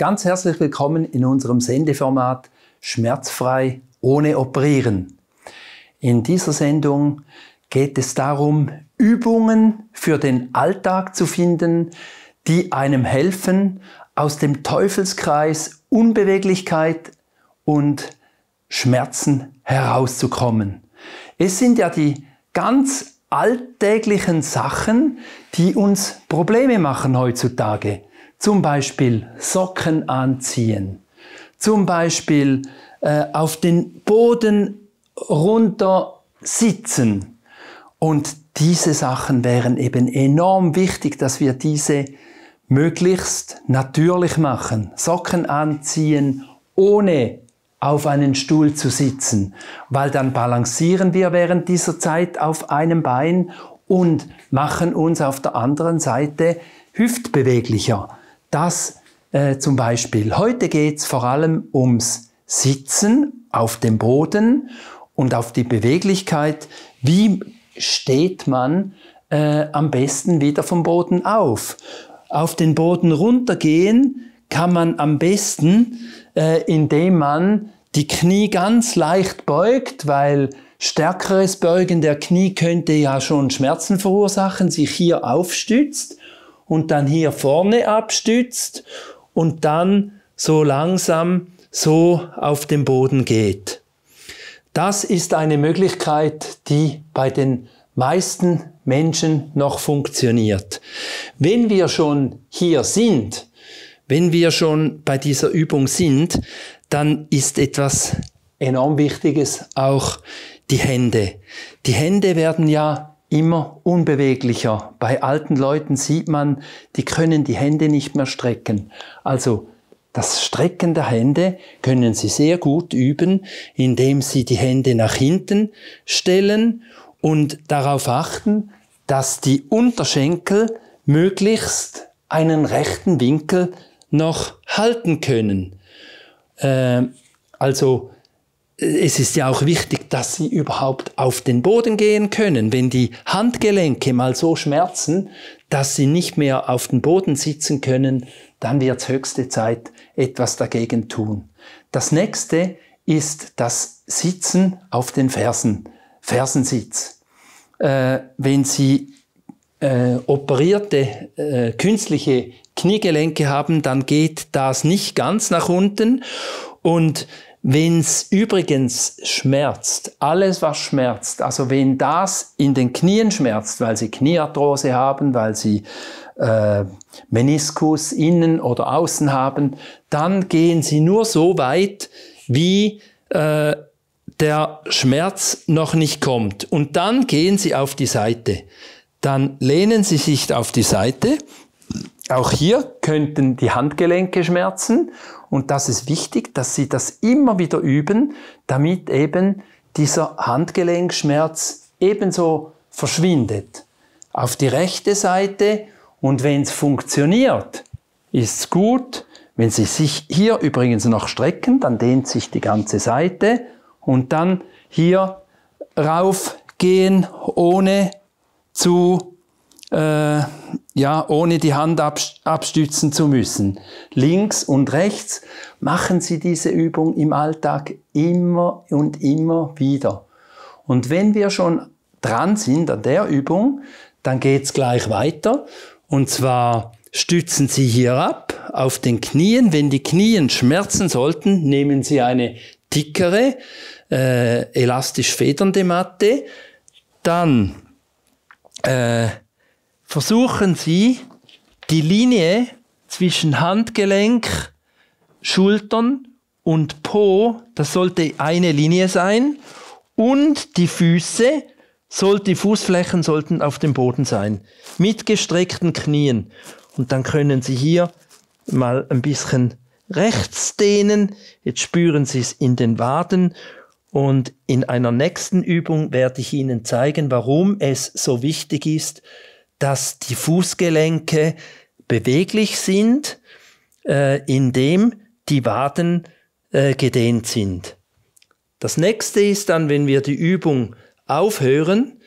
Ganz herzlich willkommen in unserem Sendeformat Schmerzfrei ohne Operieren. In dieser Sendung geht es darum, Übungen für den Alltag zu finden, die einem helfen, aus dem Teufelskreis Unbeweglichkeit und Schmerzen herauszukommen. Es sind ja die ganz alltäglichen Sachen, die uns Probleme machen heutzutage. Zum Beispiel Socken anziehen. Zum Beispiel äh, auf den Boden runter sitzen. Und diese Sachen wären eben enorm wichtig, dass wir diese möglichst natürlich machen. Socken anziehen, ohne auf einen Stuhl zu sitzen, weil dann balancieren wir während dieser Zeit auf einem Bein und machen uns auf der anderen Seite hüftbeweglicher das äh, zum Beispiel heute geht's vor allem ums Sitzen auf dem Boden und auf die Beweglichkeit, wie steht man äh, am besten wieder vom Boden auf. Auf den Boden runtergehen kann man am besten, äh, indem man die Knie ganz leicht beugt, weil stärkeres Beugen der Knie könnte ja schon Schmerzen verursachen, sich hier aufstützt und dann hier vorne abstützt und dann so langsam so auf den Boden geht. Das ist eine Möglichkeit, die bei den meisten Menschen noch funktioniert. Wenn wir schon hier sind, wenn wir schon bei dieser Übung sind, dann ist etwas enorm Wichtiges auch die Hände. Die Hände werden ja immer unbeweglicher. Bei alten Leuten sieht man, die können die Hände nicht mehr strecken. Also das Strecken der Hände können Sie sehr gut üben, indem Sie die Hände nach hinten stellen und darauf achten, dass die Unterschenkel möglichst einen rechten Winkel noch halten können. Äh, also es ist ja auch wichtig, dass sie überhaupt auf den Boden gehen können. Wenn die Handgelenke mal so schmerzen, dass sie nicht mehr auf den Boden sitzen können, dann wird es höchste Zeit, etwas dagegen tun. Das nächste ist das Sitzen auf den Fersen, Fersensitz. Äh, wenn Sie äh, operierte äh, künstliche Kniegelenke haben, dann geht das nicht ganz nach unten und Wenn's übrigens schmerzt, alles was schmerzt, also wenn das in den Knien schmerzt, weil sie Kniearthrose haben, weil sie äh, Meniskus innen oder außen haben, dann gehen sie nur so weit, wie äh, der Schmerz noch nicht kommt. Und dann gehen sie auf die Seite. Dann lehnen sie sich auf die Seite auch hier könnten die Handgelenke schmerzen und das ist wichtig, dass Sie das immer wieder üben, damit eben dieser Handgelenkschmerz ebenso verschwindet. Auf die rechte Seite und wenn es funktioniert, ist es gut. Wenn Sie sich hier übrigens noch strecken, dann dehnt sich die ganze Seite und dann hier raufgehen, ohne zu äh, ja, ohne die Hand abstützen zu müssen. Links und rechts machen Sie diese Übung im Alltag immer und immer wieder. Und wenn wir schon dran sind an der Übung, dann geht es gleich weiter. Und zwar stützen Sie hier ab auf den Knien. Wenn die Knien schmerzen sollten, nehmen Sie eine dickere, äh, elastisch federnde Matte. Dann äh, versuchen sie, die Linie zwischen Handgelenk, Schultern und Po, das sollte eine Linie sein, und die Füße, soll, die Fußflächen sollten auf dem Boden sein, mit gestreckten Knien. Und dann können Sie hier mal ein bisschen rechts dehnen. Jetzt spüren Sie es in den Waden. Und in einer nächsten Übung werde ich Ihnen zeigen, warum es so wichtig ist, dass die Fußgelenke beweglich sind, äh, indem die Waden äh, gedehnt sind. Das nächste ist dann, wenn wir die Übung aufhören,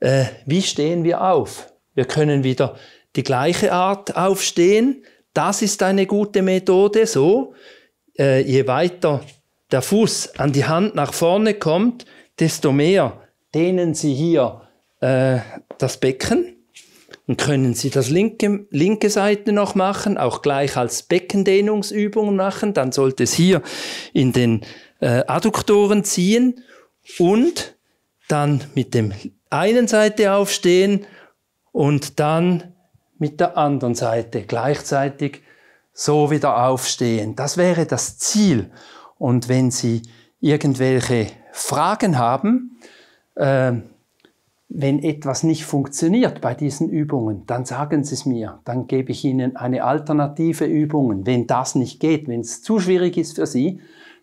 äh, wie stehen wir auf? Wir können wieder die gleiche Art aufstehen. Das ist eine gute Methode. So, äh, je weiter der Fuß an die Hand nach vorne kommt, desto mehr dehnen Sie hier äh, das Becken. Dann können Sie das linke, linke Seite noch machen, auch gleich als Beckendehnungsübung machen. Dann sollte es hier in den äh, Adduktoren ziehen und dann mit dem einen Seite aufstehen und dann mit der anderen Seite gleichzeitig so wieder aufstehen. Das wäre das Ziel. Und wenn Sie irgendwelche Fragen haben, äh, wenn etwas nicht funktioniert bei diesen Übungen, dann sagen Sie es mir, dann gebe ich Ihnen eine alternative Übung. Wenn das nicht geht, wenn es zu schwierig ist für Sie,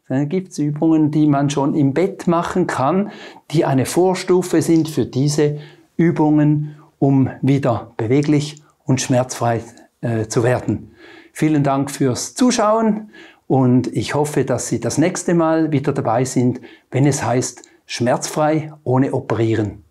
dann gibt es Übungen, die man schon im Bett machen kann, die eine Vorstufe sind für diese Übungen, um wieder beweglich und schmerzfrei äh, zu werden. Vielen Dank fürs Zuschauen und ich hoffe, dass Sie das nächste Mal wieder dabei sind, wenn es heißt, schmerzfrei ohne operieren.